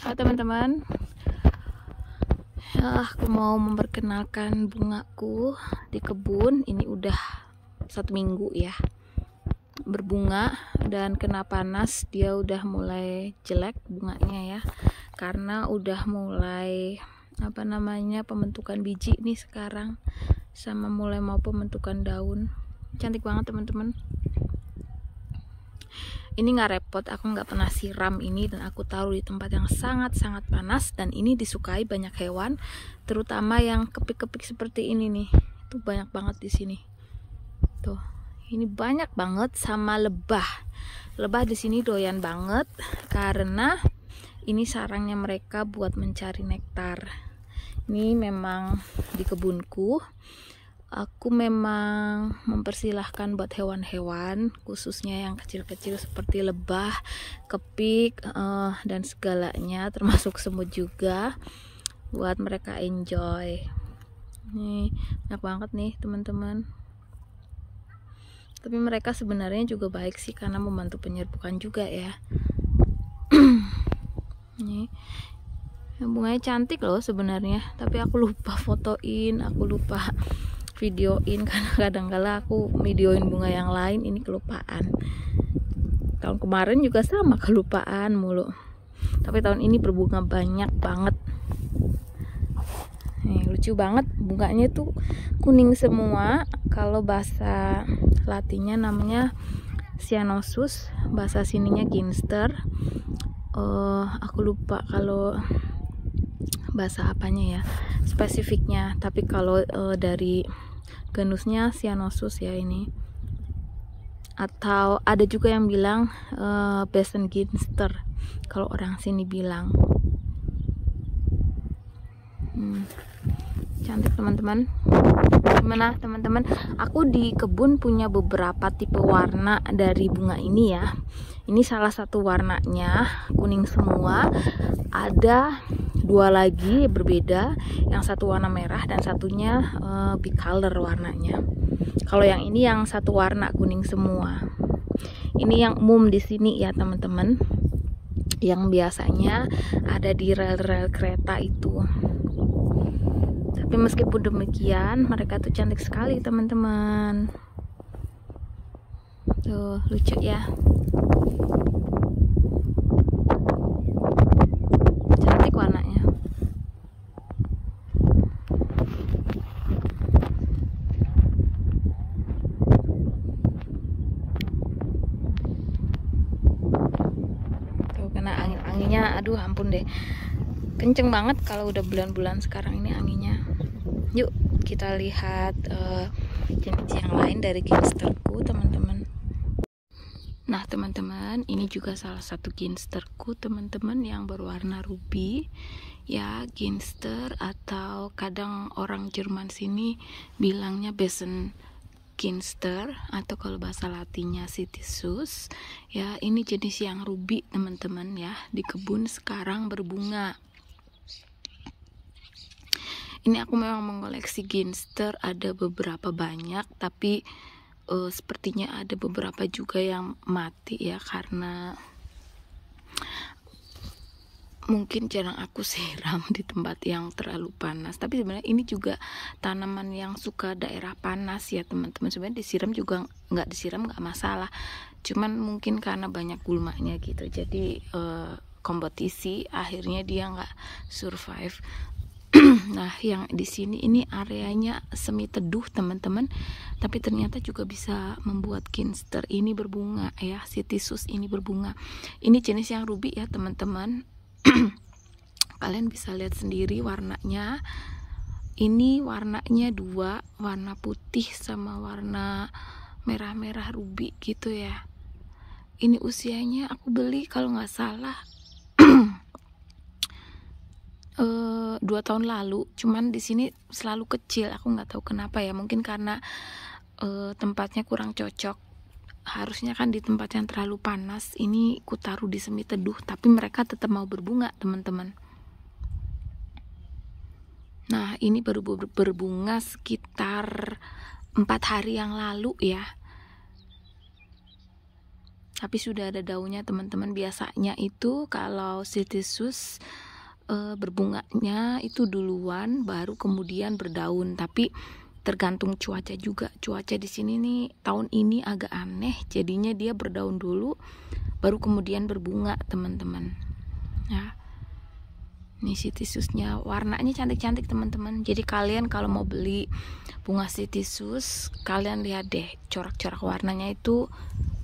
Halo teman-teman ya, Aku mau memperkenalkan bungaku di kebun Ini udah satu minggu ya Berbunga dan kena panas dia udah mulai jelek bunganya ya Karena udah mulai apa namanya pembentukan biji nih sekarang Sama mulai mau pembentukan daun Cantik banget teman-teman ini nggak repot aku nggak pernah siram ini dan aku taruh di tempat yang sangat sangat panas dan ini disukai banyak hewan terutama yang kepik-kepik seperti ini nih itu banyak banget di sini tuh ini banyak banget sama lebah lebah di sini doyan banget karena ini sarangnya mereka buat mencari nektar ini memang di kebunku aku memang mempersilahkan buat hewan-hewan khususnya yang kecil-kecil seperti lebah, kepik uh, dan segalanya termasuk semut juga buat mereka enjoy. Nih, enak banget nih teman-teman. Tapi mereka sebenarnya juga baik sih karena membantu penyerbukan juga ya. nih, ya, bunganya cantik loh sebenarnya tapi aku lupa fotoin aku lupa videoin karena kadang kala aku videoin bunga yang lain ini kelupaan tahun kemarin juga sama kelupaan mulu tapi tahun ini berbunga banyak banget Nih, lucu banget bunganya tuh kuning semua kalau bahasa latinnya namanya cyanosus bahasa sininya ginster uh, aku lupa kalau bahasa apanya ya spesifiknya tapi kalau uh, dari genusnya cyanosus ya ini atau ada juga yang bilang uh, eh, besen ginster kalau orang sini bilang hmm, cantik teman-teman gimana teman-teman aku di kebun punya beberapa tipe warna dari bunga ini ya ini salah satu warnanya kuning semua ada dua lagi berbeda yang satu warna merah dan satunya uh, eh, bicolor warnanya kalau yang ini yang satu warna kuning semua ini yang umum di sini ya teman-teman yang biasanya ada di rel-rel kereta itu tapi meskipun demikian mereka tuh cantik sekali teman-teman tuh lucu ya aduh ampun deh kenceng banget kalau udah bulan-bulan sekarang ini anginnya yuk kita lihat uh, jenis yang lain dari ginsterku teman-teman nah teman-teman ini juga salah satu ginsterku teman-teman yang berwarna ruby ya ginster atau kadang orang Jerman sini bilangnya besen Ginster atau kalau bahasa latinnya Citisus ya ini jenis yang ruby teman-teman ya di kebun sekarang berbunga ini aku memang mengoleksi Ginster ada beberapa banyak tapi uh, sepertinya ada beberapa juga yang mati ya karena mungkin jarang aku siram di tempat yang terlalu panas tapi sebenarnya ini juga tanaman yang suka daerah panas ya teman-teman sebenarnya disiram juga nggak disiram nggak masalah cuman mungkin karena banyak gulmanya gitu jadi uh, kompetisi akhirnya dia nggak survive nah yang di sini ini areanya semi teduh teman-teman tapi ternyata juga bisa membuat kinster ini berbunga ya si ini berbunga ini jenis yang ruby ya teman-teman kalian bisa lihat sendiri warnanya ini warnanya dua warna putih sama warna merah-merah ruby gitu ya ini usianya aku beli kalau nggak salah e, dua tahun lalu cuman di sini selalu kecil aku nggak tahu kenapa ya mungkin karena e, tempatnya kurang cocok harusnya kan di tempat yang terlalu panas ini ku taruh di semi teduh tapi mereka tetap mau berbunga teman-teman nah ini baru berbunga sekitar empat hari yang lalu ya tapi sudah ada daunnya teman-teman biasanya itu kalau citisus e, eh, berbunganya itu duluan baru kemudian berdaun tapi tergantung cuaca juga cuaca di sini nih tahun ini agak aneh jadinya dia berdaun dulu baru kemudian berbunga teman-teman ya ini si warnanya cantik-cantik teman-teman jadi kalian kalau mau beli bunga si kalian lihat deh corak-corak warnanya itu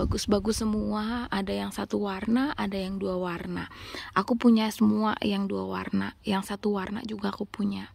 bagus-bagus semua ada yang satu warna ada yang dua warna aku punya semua yang dua warna yang satu warna juga aku punya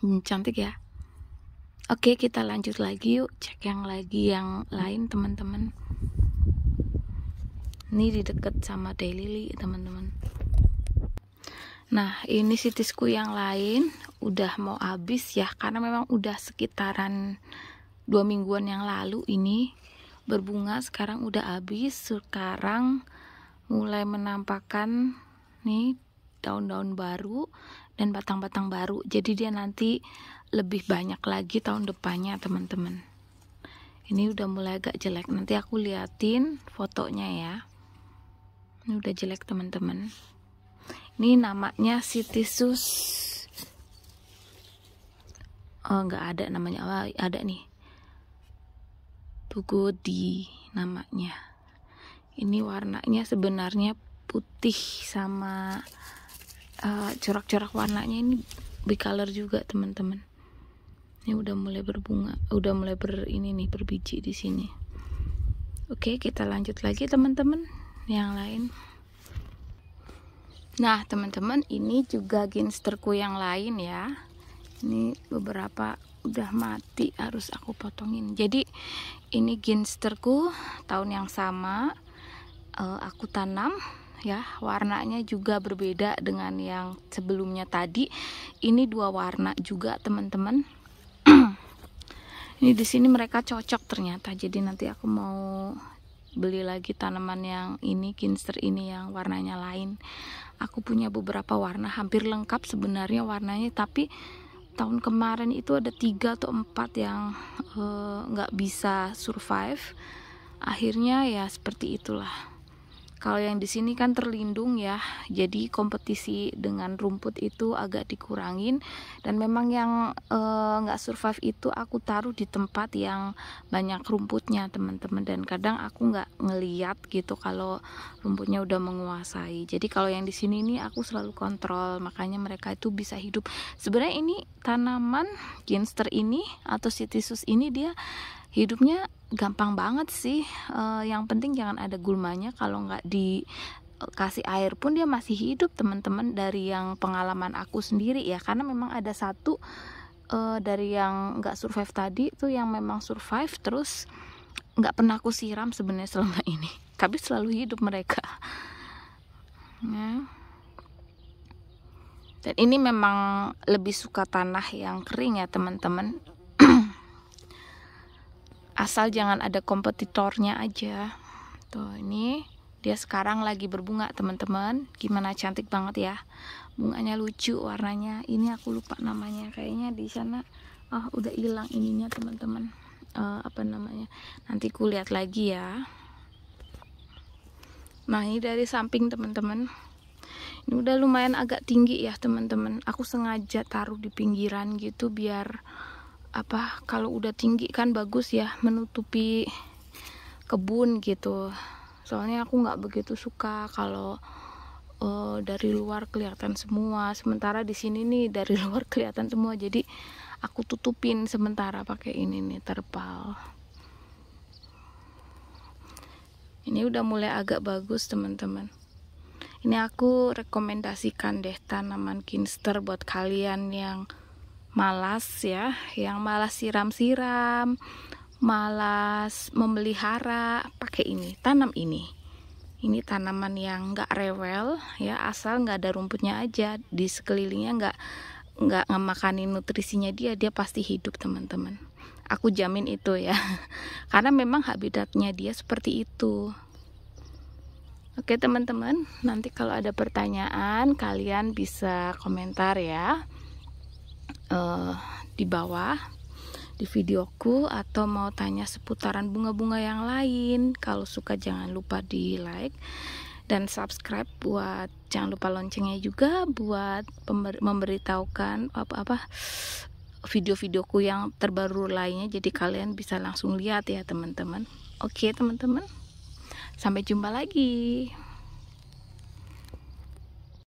hmm, cantik ya oke kita lanjut lagi yuk cek yang lagi yang lain teman-teman ini di deket sama Daylily teman-teman nah ini sitisku yang lain udah mau habis ya karena memang udah sekitaran dua mingguan yang lalu ini berbunga sekarang udah habis sekarang mulai menampakkan nih daun-daun baru dan batang-batang baru. Jadi dia nanti lebih banyak lagi tahun depannya, teman-teman. Ini udah mulai agak jelek. Nanti aku liatin fotonya ya. Ini udah jelek, teman-teman. Ini namanya sitisus Oh, nggak ada namanya. Oh, ada nih. di namanya. Ini warnanya sebenarnya putih sama corak eh, corak-corak warnanya ini bicolor juga teman-teman ini udah mulai berbunga udah mulai ber ini nih berbiji di sini oke kita lanjut lagi teman-teman yang lain nah teman-teman ini juga ginsterku yang lain ya ini beberapa udah mati harus aku potongin jadi ini ginsterku tahun yang sama uh, aku tanam ya warnanya juga berbeda dengan yang sebelumnya tadi ini dua warna juga teman-teman ini di sini mereka cocok ternyata jadi nanti aku mau beli lagi tanaman yang ini kinster ini yang warnanya lain aku punya beberapa warna hampir lengkap sebenarnya warnanya tapi tahun kemarin itu ada tiga atau empat yang eh, nggak uh, bisa survive akhirnya ya seperti itulah kalau yang di sini kan terlindung ya, jadi kompetisi dengan rumput itu agak dikurangin dan memang yang eh, nggak e, survive itu aku taruh di tempat yang banyak rumputnya teman-teman dan kadang aku nggak ngeliat gitu kalau rumputnya udah menguasai. Jadi kalau yang di sini ini aku selalu kontrol, makanya mereka itu bisa hidup. Sebenarnya ini tanaman ginster ini atau sitisus ini dia hidupnya gampang banget sih uh, yang penting jangan ada gulmanya kalau nggak dikasih air pun dia masih hidup teman-teman dari yang pengalaman aku sendiri ya karena memang ada satu uh, dari yang nggak survive tadi tuh yang memang survive terus nggak pernah aku siram sebenarnya selama ini tapi selalu hidup mereka ya. dan ini memang lebih suka tanah yang kering ya teman-teman asal jangan ada kompetitornya aja tuh ini dia sekarang lagi berbunga teman-teman gimana cantik banget ya bunganya lucu warnanya ini aku lupa namanya kayaknya di sana oh udah hilang ininya teman-teman uh, apa namanya nanti ku lihat lagi ya nah ini dari samping teman-teman ini udah lumayan agak tinggi ya teman-teman aku sengaja taruh di pinggiran gitu biar apa kalau udah tinggi kan bagus ya menutupi kebun gitu soalnya aku nggak begitu suka kalau uh, dari luar kelihatan semua sementara di sini nih dari luar kelihatan semua jadi aku tutupin sementara pakai ini nih terpal ini udah mulai agak bagus teman-teman ini aku rekomendasikan deh tanaman kinster buat kalian yang malas ya, yang malas siram-siram, malas memelihara, pakai ini, tanam ini. Ini tanaman yang nggak rewel ya, asal nggak ada rumputnya aja di sekelilingnya nggak nggak ngemakanin nutrisinya dia, dia pasti hidup teman-teman. Aku jamin itu ya, karena memang habitatnya dia seperti itu. Oke teman-teman, nanti kalau ada pertanyaan kalian bisa komentar ya uh, di bawah di videoku atau mau tanya seputaran bunga-bunga yang lain kalau suka jangan lupa di like dan subscribe buat jangan lupa loncengnya juga buat memberitahukan apa-apa video-videoku yang terbaru lainnya jadi kalian bisa langsung lihat ya teman-teman oke teman-teman sampai jumpa lagi